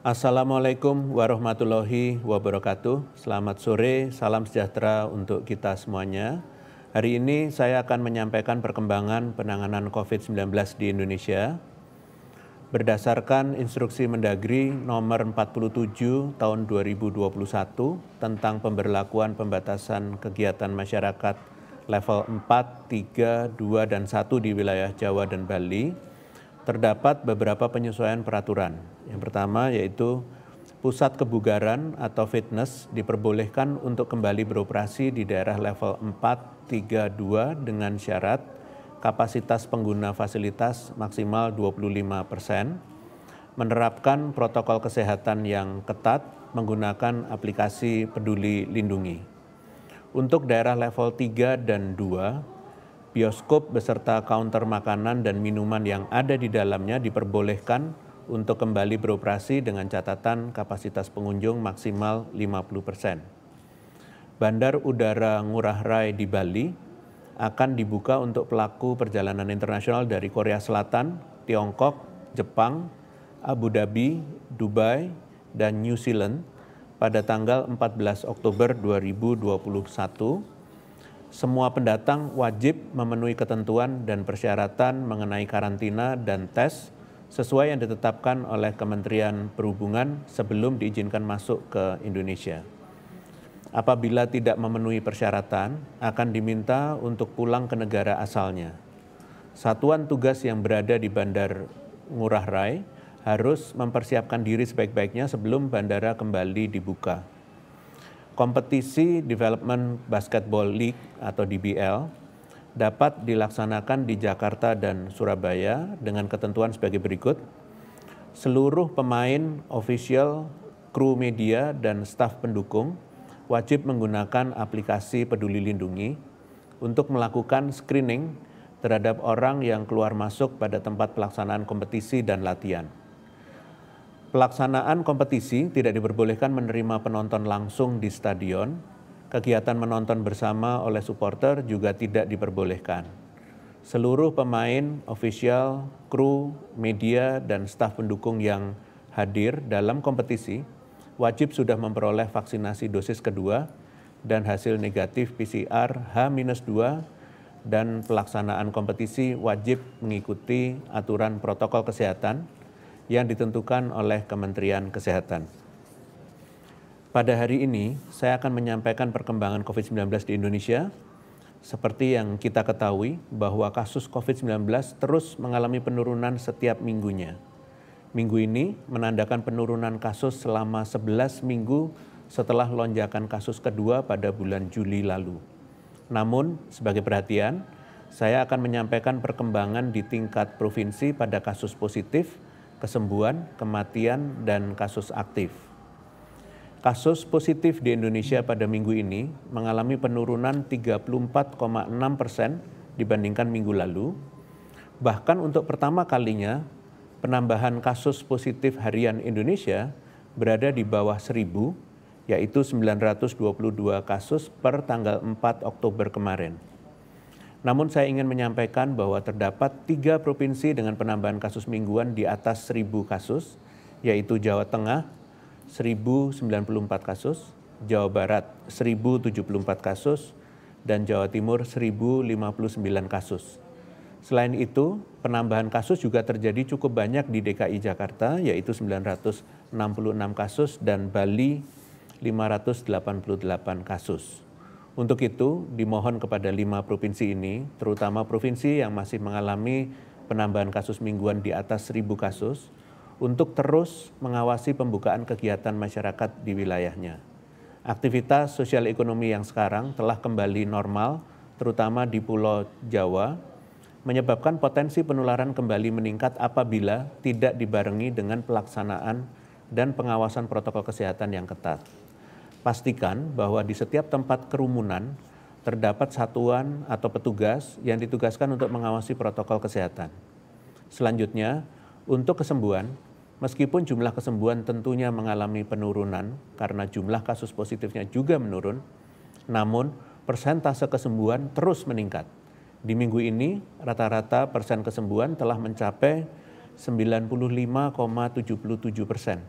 Assalamualaikum warahmatullahi wabarakatuh. Selamat sore, salam sejahtera untuk kita semuanya. Hari ini saya akan menyampaikan perkembangan penanganan COVID-19 di Indonesia berdasarkan instruksi Mendagri nomor 47 tahun 2021 tentang pemberlakuan pembatasan kegiatan masyarakat level 4, 3, 2, dan 1 di wilayah Jawa dan Bali terdapat beberapa penyesuaian peraturan. Yang pertama yaitu pusat kebugaran atau fitness diperbolehkan untuk kembali beroperasi di daerah level 4, 3, 2 dengan syarat kapasitas pengguna fasilitas maksimal 25 persen, menerapkan protokol kesehatan yang ketat menggunakan aplikasi peduli lindungi. Untuk daerah level 3 dan 2, bioskop beserta counter makanan dan minuman yang ada di dalamnya diperbolehkan untuk kembali beroperasi dengan catatan kapasitas pengunjung maksimal 50%. persen. Bandar Udara Ngurah Rai di Bali akan dibuka untuk pelaku perjalanan internasional dari Korea Selatan, Tiongkok, Jepang, Abu Dhabi, Dubai, dan New Zealand pada tanggal 14 Oktober 2021 semua pendatang wajib memenuhi ketentuan dan persyaratan mengenai karantina dan tes sesuai yang ditetapkan oleh Kementerian Perhubungan sebelum diizinkan masuk ke Indonesia. Apabila tidak memenuhi persyaratan, akan diminta untuk pulang ke negara asalnya. Satuan tugas yang berada di Bandar Ngurah Rai harus mempersiapkan diri sebaik-baiknya sebelum bandara kembali dibuka. Kompetisi Development Basketball League atau DBL dapat dilaksanakan di Jakarta dan Surabaya dengan ketentuan sebagai berikut. Seluruh pemain, official, kru media, dan staf pendukung wajib menggunakan aplikasi peduli lindungi untuk melakukan screening terhadap orang yang keluar masuk pada tempat pelaksanaan kompetisi dan latihan. Pelaksanaan kompetisi tidak diperbolehkan menerima penonton langsung di stadion. Kegiatan menonton bersama oleh supporter juga tidak diperbolehkan. Seluruh pemain, ofisial, kru, media, dan staf pendukung yang hadir dalam kompetisi wajib sudah memperoleh vaksinasi dosis kedua dan hasil negatif PCR H-2 dan pelaksanaan kompetisi wajib mengikuti aturan protokol kesehatan yang ditentukan oleh Kementerian Kesehatan. Pada hari ini, saya akan menyampaikan perkembangan COVID-19 di Indonesia. Seperti yang kita ketahui, bahwa kasus COVID-19 terus mengalami penurunan setiap minggunya. Minggu ini menandakan penurunan kasus selama 11 minggu setelah lonjakan kasus kedua pada bulan Juli lalu. Namun, sebagai perhatian, saya akan menyampaikan perkembangan di tingkat provinsi pada kasus positif, kesembuhan, kematian, dan kasus aktif. Kasus positif di Indonesia pada minggu ini mengalami penurunan 34,6 persen dibandingkan minggu lalu. Bahkan untuk pertama kalinya, penambahan kasus positif harian Indonesia berada di bawah 1000, yaitu 922 kasus per tanggal 4 Oktober kemarin. Namun saya ingin menyampaikan bahwa terdapat tiga provinsi dengan penambahan kasus mingguan di atas 1.000 kasus, yaitu Jawa Tengah 1.094 kasus, Jawa Barat 1.074 kasus, dan Jawa Timur 1.059 kasus. Selain itu, penambahan kasus juga terjadi cukup banyak di DKI Jakarta, yaitu 966 kasus, dan Bali 588 kasus. Untuk itu, dimohon kepada lima provinsi ini, terutama provinsi yang masih mengalami penambahan kasus mingguan di atas seribu kasus, untuk terus mengawasi pembukaan kegiatan masyarakat di wilayahnya. Aktivitas sosial ekonomi yang sekarang telah kembali normal, terutama di Pulau Jawa, menyebabkan potensi penularan kembali meningkat apabila tidak dibarengi dengan pelaksanaan dan pengawasan protokol kesehatan yang ketat pastikan bahwa di setiap tempat kerumunan terdapat satuan atau petugas yang ditugaskan untuk mengawasi protokol kesehatan. Selanjutnya, untuk kesembuhan, meskipun jumlah kesembuhan tentunya mengalami penurunan karena jumlah kasus positifnya juga menurun, namun persentase kesembuhan terus meningkat. Di minggu ini, rata-rata persen kesembuhan telah mencapai 95,77 persen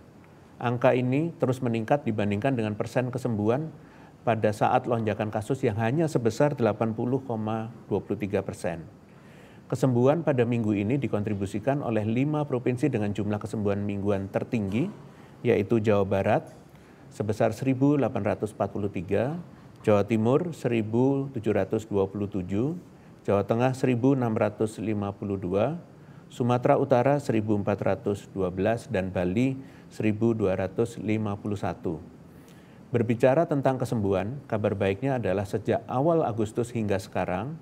Angka ini terus meningkat dibandingkan dengan persen kesembuhan pada saat lonjakan kasus yang hanya sebesar 80,23 persen. Kesembuhan pada minggu ini dikontribusikan oleh lima provinsi dengan jumlah kesembuhan mingguan tertinggi, yaitu Jawa Barat sebesar 1.843, Jawa Timur 1.727, Jawa Tengah 1.652, Sumatera Utara 1.412, dan Bali 1251. Berbicara tentang kesembuhan, kabar baiknya adalah sejak awal Agustus hingga sekarang,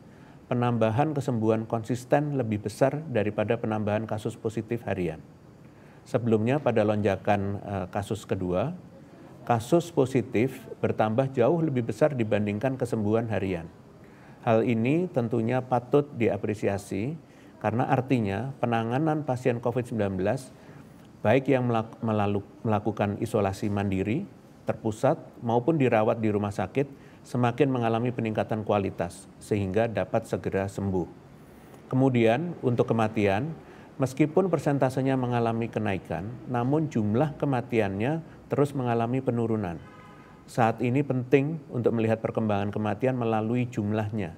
penambahan kesembuhan konsisten lebih besar daripada penambahan kasus positif harian. Sebelumnya pada lonjakan eh, kasus kedua, kasus positif bertambah jauh lebih besar dibandingkan kesembuhan harian. Hal ini tentunya patut diapresiasi karena artinya penanganan pasien COVID-19 baik yang melakukan isolasi mandiri terpusat maupun dirawat di rumah sakit semakin mengalami peningkatan kualitas sehingga dapat segera sembuh. Kemudian untuk kematian, meskipun persentasenya mengalami kenaikan, namun jumlah kematiannya terus mengalami penurunan. Saat ini penting untuk melihat perkembangan kematian melalui jumlahnya,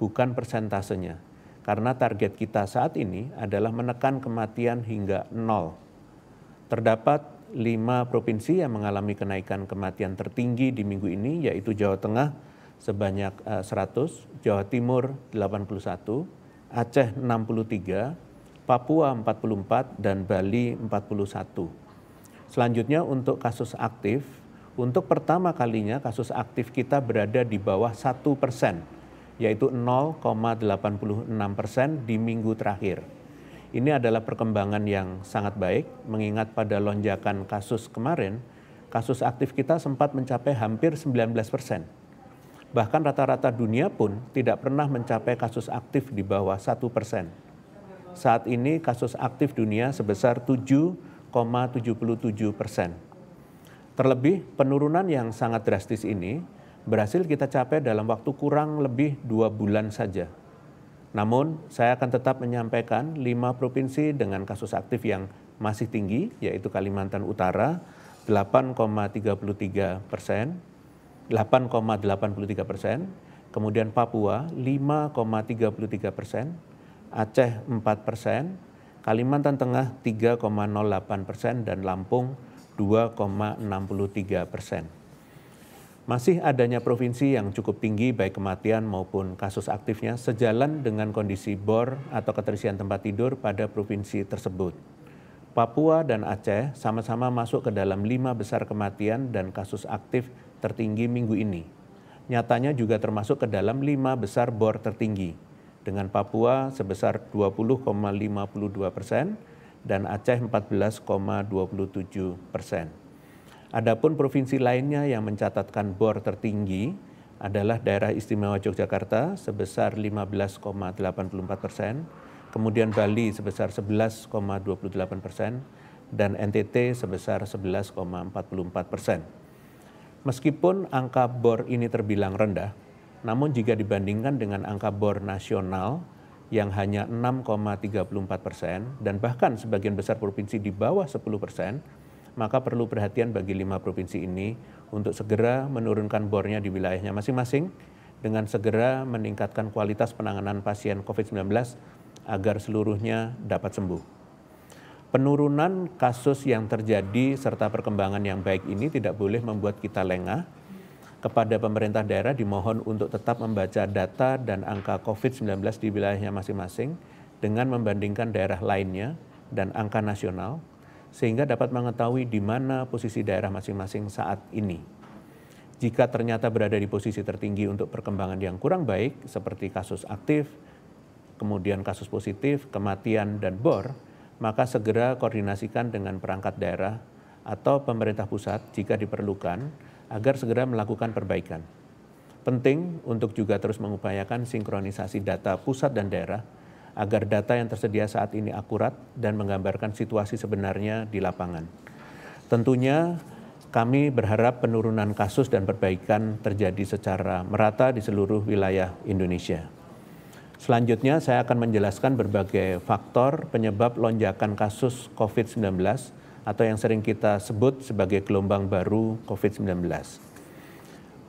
bukan persentasenya. Karena target kita saat ini adalah menekan kematian hingga nol terdapat lima provinsi yang mengalami kenaikan kematian tertinggi di minggu ini, yaitu Jawa Tengah sebanyak 100, eh, Jawa Timur 81, Aceh 63, Papua 44, dan Bali 41. Selanjutnya untuk kasus aktif, untuk pertama kalinya kasus aktif kita berada di bawah 1 persen, yaitu 0,86 persen di minggu terakhir. Ini adalah perkembangan yang sangat baik, mengingat pada lonjakan kasus kemarin, kasus aktif kita sempat mencapai hampir 19 persen. Bahkan rata-rata dunia pun tidak pernah mencapai kasus aktif di bawah satu persen. Saat ini kasus aktif dunia sebesar 7,77 persen. Terlebih, penurunan yang sangat drastis ini berhasil kita capai dalam waktu kurang lebih dua bulan saja. Namun, saya akan tetap menyampaikan lima provinsi dengan kasus aktif yang masih tinggi, yaitu Kalimantan Utara 8,33 persen, 8,83 persen, kemudian Papua 5,33 persen, Aceh 4 persen, Kalimantan Tengah 3,08 persen, dan Lampung 2,63 persen. Masih adanya provinsi yang cukup tinggi baik kematian maupun kasus aktifnya sejalan dengan kondisi bor atau keterisian tempat tidur pada provinsi tersebut. Papua dan Aceh sama-sama masuk ke dalam lima besar kematian dan kasus aktif tertinggi minggu ini. Nyatanya juga termasuk ke dalam lima besar bor tertinggi, dengan Papua sebesar 20,52 persen dan Aceh 14,27 persen. Adapun provinsi lainnya yang mencatatkan bor tertinggi adalah daerah istimewa Yogyakarta sebesar 15,84 persen, kemudian Bali sebesar 11,28 persen, dan NTT sebesar 11,44 persen. Meskipun angka bor ini terbilang rendah, namun jika dibandingkan dengan angka bor nasional yang hanya 6,34 persen dan bahkan sebagian besar provinsi di bawah 10 persen, maka perlu perhatian bagi lima provinsi ini untuk segera menurunkan bornya di wilayahnya masing-masing dengan segera meningkatkan kualitas penanganan pasien COVID-19 agar seluruhnya dapat sembuh. Penurunan kasus yang terjadi serta perkembangan yang baik ini tidak boleh membuat kita lengah. Kepada pemerintah daerah dimohon untuk tetap membaca data dan angka COVID-19 di wilayahnya masing-masing dengan membandingkan daerah lainnya dan angka nasional sehingga dapat mengetahui di mana posisi daerah masing-masing saat ini. Jika ternyata berada di posisi tertinggi untuk perkembangan yang kurang baik, seperti kasus aktif, kemudian kasus positif, kematian, dan BOR, maka segera koordinasikan dengan perangkat daerah atau pemerintah pusat jika diperlukan agar segera melakukan perbaikan. Penting untuk juga terus mengupayakan sinkronisasi data pusat dan daerah agar data yang tersedia saat ini akurat dan menggambarkan situasi sebenarnya di lapangan. Tentunya kami berharap penurunan kasus dan perbaikan terjadi secara merata di seluruh wilayah Indonesia. Selanjutnya saya akan menjelaskan berbagai faktor penyebab lonjakan kasus COVID-19 atau yang sering kita sebut sebagai gelombang baru COVID-19.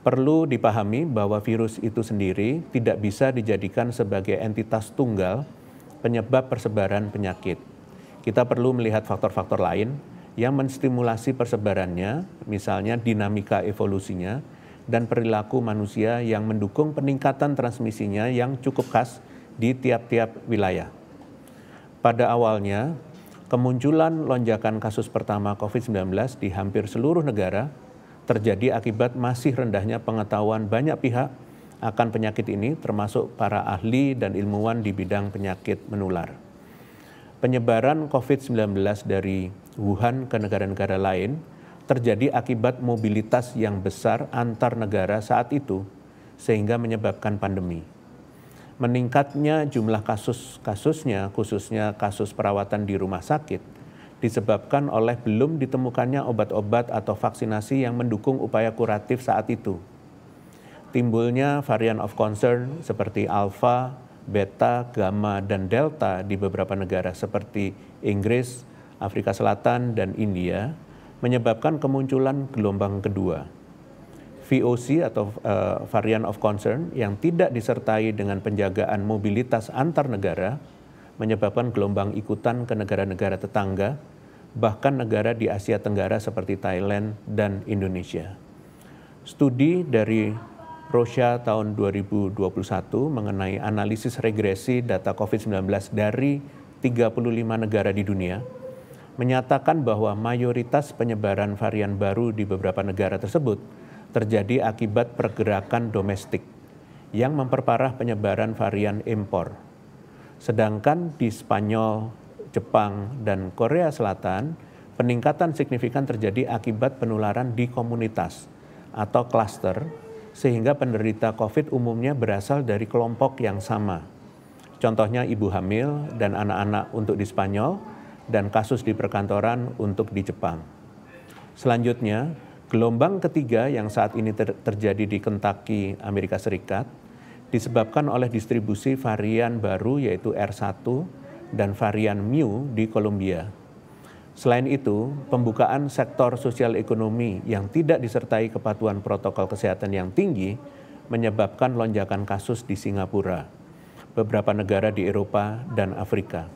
Perlu dipahami bahwa virus itu sendiri tidak bisa dijadikan sebagai entitas tunggal penyebab persebaran penyakit. Kita perlu melihat faktor-faktor lain yang menstimulasi persebarannya, misalnya dinamika evolusinya, dan perilaku manusia yang mendukung peningkatan transmisinya yang cukup khas di tiap-tiap wilayah. Pada awalnya, kemunculan lonjakan kasus pertama COVID-19 di hampir seluruh negara terjadi akibat masih rendahnya pengetahuan banyak pihak akan penyakit ini termasuk para ahli dan ilmuwan di bidang penyakit menular. Penyebaran COVID-19 dari Wuhan ke negara-negara lain terjadi akibat mobilitas yang besar antar negara saat itu sehingga menyebabkan pandemi. Meningkatnya jumlah kasus-kasusnya, khususnya kasus perawatan di rumah sakit, disebabkan oleh belum ditemukannya obat-obat atau vaksinasi yang mendukung upaya kuratif saat itu timbulnya varian of concern seperti Alpha, beta, gamma, dan delta di beberapa negara seperti Inggris, Afrika Selatan, dan India menyebabkan kemunculan gelombang kedua. VOC atau uh, varian of concern yang tidak disertai dengan penjagaan mobilitas antar negara menyebabkan gelombang ikutan ke negara-negara tetangga, bahkan negara di Asia Tenggara seperti Thailand dan Indonesia. Studi dari Rosya tahun 2021 mengenai analisis regresi data COVID-19 dari 35 negara di dunia menyatakan bahwa mayoritas penyebaran varian baru di beberapa negara tersebut terjadi akibat pergerakan domestik yang memperparah penyebaran varian impor. Sedangkan di Spanyol, Jepang, dan Korea Selatan, peningkatan signifikan terjadi akibat penularan di komunitas atau klaster sehingga penderita COVID umumnya berasal dari kelompok yang sama. Contohnya ibu hamil dan anak-anak untuk di Spanyol dan kasus di perkantoran untuk di Jepang. Selanjutnya, gelombang ketiga yang saat ini ter terjadi di Kentucky, Amerika Serikat, disebabkan oleh distribusi varian baru yaitu R1 dan varian mu di Kolombia. Selain itu, pembukaan sektor sosial ekonomi yang tidak disertai kepatuhan protokol kesehatan yang tinggi menyebabkan lonjakan kasus di Singapura, beberapa negara di Eropa dan Afrika.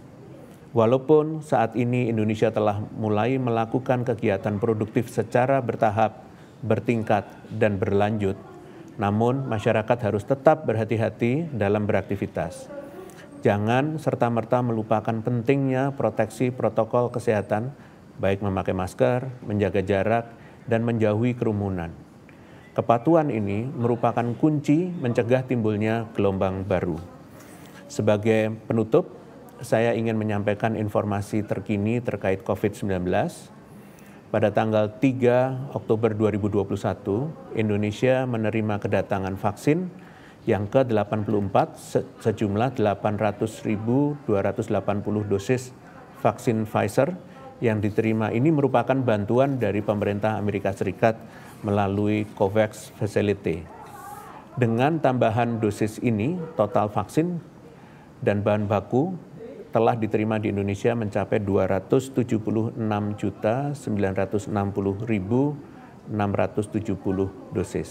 Walaupun saat ini Indonesia telah mulai melakukan kegiatan produktif secara bertahap, bertingkat, dan berlanjut, namun masyarakat harus tetap berhati-hati dalam beraktivitas jangan serta-merta melupakan pentingnya proteksi protokol kesehatan, baik memakai masker, menjaga jarak, dan menjauhi kerumunan. Kepatuhan ini merupakan kunci mencegah timbulnya gelombang baru. Sebagai penutup, saya ingin menyampaikan informasi terkini terkait COVID-19. Pada tanggal 3 Oktober 2021, Indonesia menerima kedatangan vaksin yang ke-84 sejumlah 800.280 dosis vaksin Pfizer yang diterima ini merupakan bantuan dari pemerintah Amerika Serikat melalui COVAX Facility. Dengan tambahan dosis ini, total vaksin dan bahan baku telah diterima di Indonesia mencapai 276.960.670 dosis.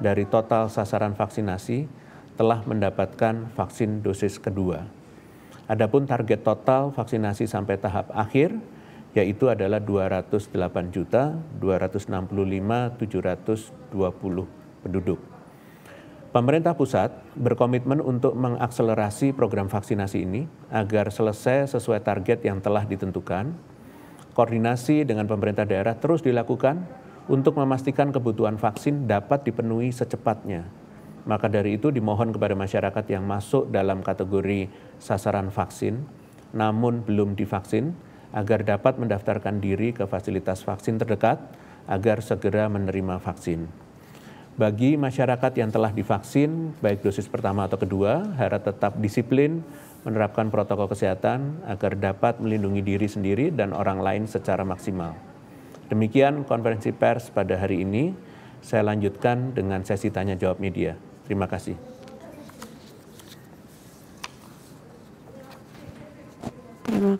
dari total sasaran vaksinasi telah mendapatkan vaksin dosis kedua. Adapun target total vaksinasi sampai tahap akhir yaitu adalah 208 juta 265.720 penduduk. Pemerintah pusat berkomitmen untuk mengakselerasi program vaksinasi ini agar selesai sesuai target yang telah ditentukan. Koordinasi dengan pemerintah daerah terus dilakukan untuk memastikan kebutuhan vaksin dapat dipenuhi secepatnya. Maka dari itu dimohon kepada masyarakat yang masuk dalam kategori sasaran vaksin namun belum divaksin agar dapat mendaftarkan diri ke fasilitas vaksin terdekat agar segera menerima vaksin. Bagi masyarakat yang telah divaksin, baik dosis pertama atau kedua, harap tetap disiplin menerapkan protokol kesehatan agar dapat melindungi diri sendiri dan orang lain secara maksimal. Demikian konferensi pers pada hari ini. Saya lanjutkan dengan sesi tanya jawab media. Terima kasih. Terima,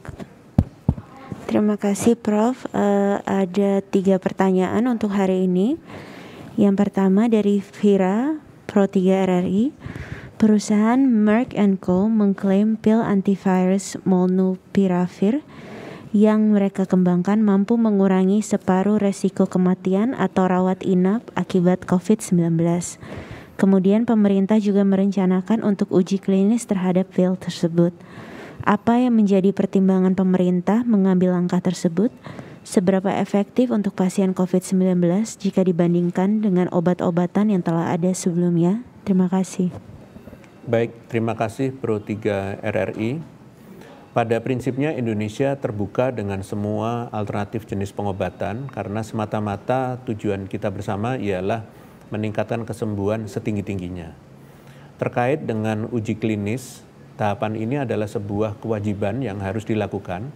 terima kasih Prof. Uh, ada tiga pertanyaan untuk hari ini. Yang pertama dari Vira Pro 3 RRI. Perusahaan Merck Co mengklaim pil antivirus molnupiravir yang mereka kembangkan mampu mengurangi separuh resiko kematian atau rawat inap akibat COVID-19. Kemudian pemerintah juga merencanakan untuk uji klinis terhadap pil tersebut. Apa yang menjadi pertimbangan pemerintah mengambil langkah tersebut? Seberapa efektif untuk pasien COVID-19 jika dibandingkan dengan obat-obatan yang telah ada sebelumnya? Terima kasih. Baik, terima kasih Pro 3 RRI. Pada prinsipnya Indonesia terbuka dengan semua alternatif jenis pengobatan karena semata-mata tujuan kita bersama ialah meningkatkan kesembuhan setinggi-tingginya. Terkait dengan uji klinis, tahapan ini adalah sebuah kewajiban yang harus dilakukan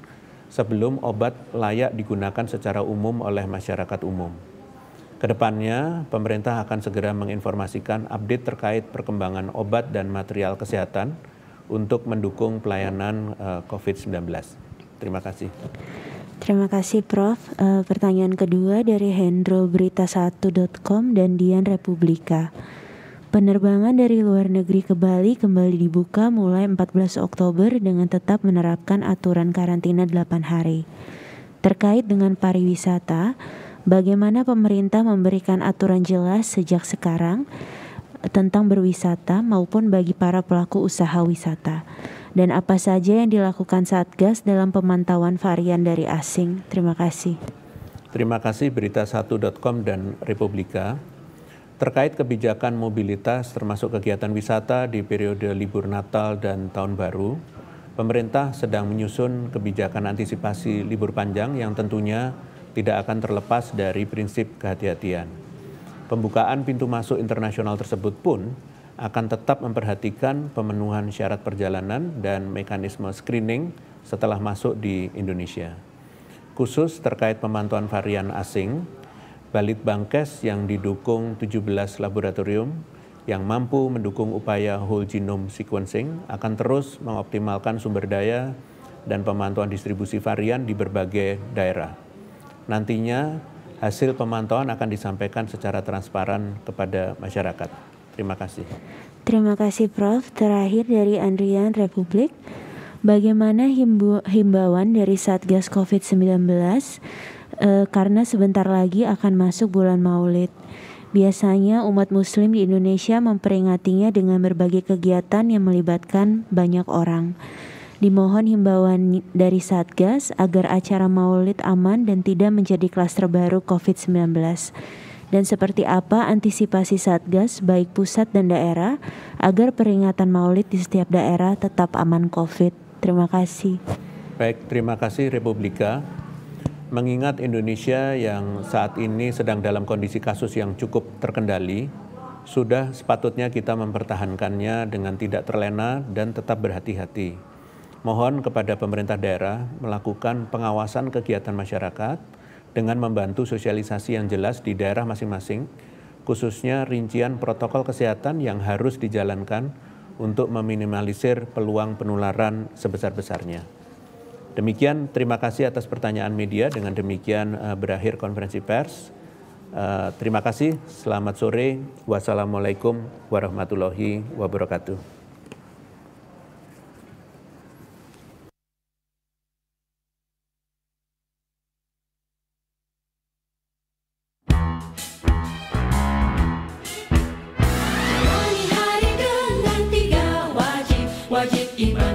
sebelum obat layak digunakan secara umum oleh masyarakat umum. Kedepannya, pemerintah akan segera menginformasikan update terkait perkembangan obat dan material kesehatan, untuk mendukung pelayanan eh, COVID-19. Terima kasih. Terima kasih Prof. Eh, pertanyaan kedua dari Hendro Berita1.com dan Dian Republika. Penerbangan dari luar negeri ke Bali kembali dibuka mulai 14 Oktober dengan tetap menerapkan aturan karantina 8 hari. Terkait dengan pariwisata, bagaimana pemerintah memberikan aturan jelas sejak sekarang tentang berwisata maupun bagi para pelaku usaha wisata dan apa saja yang dilakukan Satgas dalam pemantauan varian dari asing. Terima kasih. Terima kasih berita1.com dan Republika. Terkait kebijakan mobilitas termasuk kegiatan wisata di periode libur Natal dan Tahun Baru, pemerintah sedang menyusun kebijakan antisipasi libur panjang yang tentunya tidak akan terlepas dari prinsip kehati-hatian. Pembukaan pintu masuk internasional tersebut pun akan tetap memperhatikan pemenuhan syarat perjalanan dan mekanisme screening setelah masuk di Indonesia. Khusus terkait pemantauan varian asing, Balit Bangkes yang didukung 17 laboratorium yang mampu mendukung upaya whole genome sequencing akan terus mengoptimalkan sumber daya dan pemantauan distribusi varian di berbagai daerah. Nantinya hasil pemantauan akan disampaikan secara transparan kepada masyarakat. Terima kasih. Terima kasih Prof. Terakhir dari Andrian Republik, bagaimana himbu himbauan dari Satgas COVID-19 e, eh, karena sebentar lagi akan masuk bulan Maulid. Biasanya umat muslim di Indonesia memperingatinya dengan berbagai kegiatan yang melibatkan banyak orang. Dimohon himbauan dari Satgas agar acara maulid aman dan tidak menjadi klaster baru COVID-19. Dan seperti apa antisipasi Satgas baik pusat dan daerah agar peringatan maulid di setiap daerah tetap aman COVID. Terima kasih. Baik, terima kasih Republika. Mengingat Indonesia yang saat ini sedang dalam kondisi kasus yang cukup terkendali, sudah sepatutnya kita mempertahankannya dengan tidak terlena dan tetap berhati-hati mohon kepada pemerintah daerah melakukan pengawasan kegiatan masyarakat dengan membantu sosialisasi yang jelas di daerah masing-masing, khususnya rincian protokol kesehatan yang harus dijalankan untuk meminimalisir peluang penularan sebesar-besarnya. Demikian, terima kasih atas pertanyaan media. Dengan demikian, eh, berakhir konferensi pers. Eh, terima kasih, selamat sore. Wassalamualaikum warahmatullahi wabarakatuh. Iman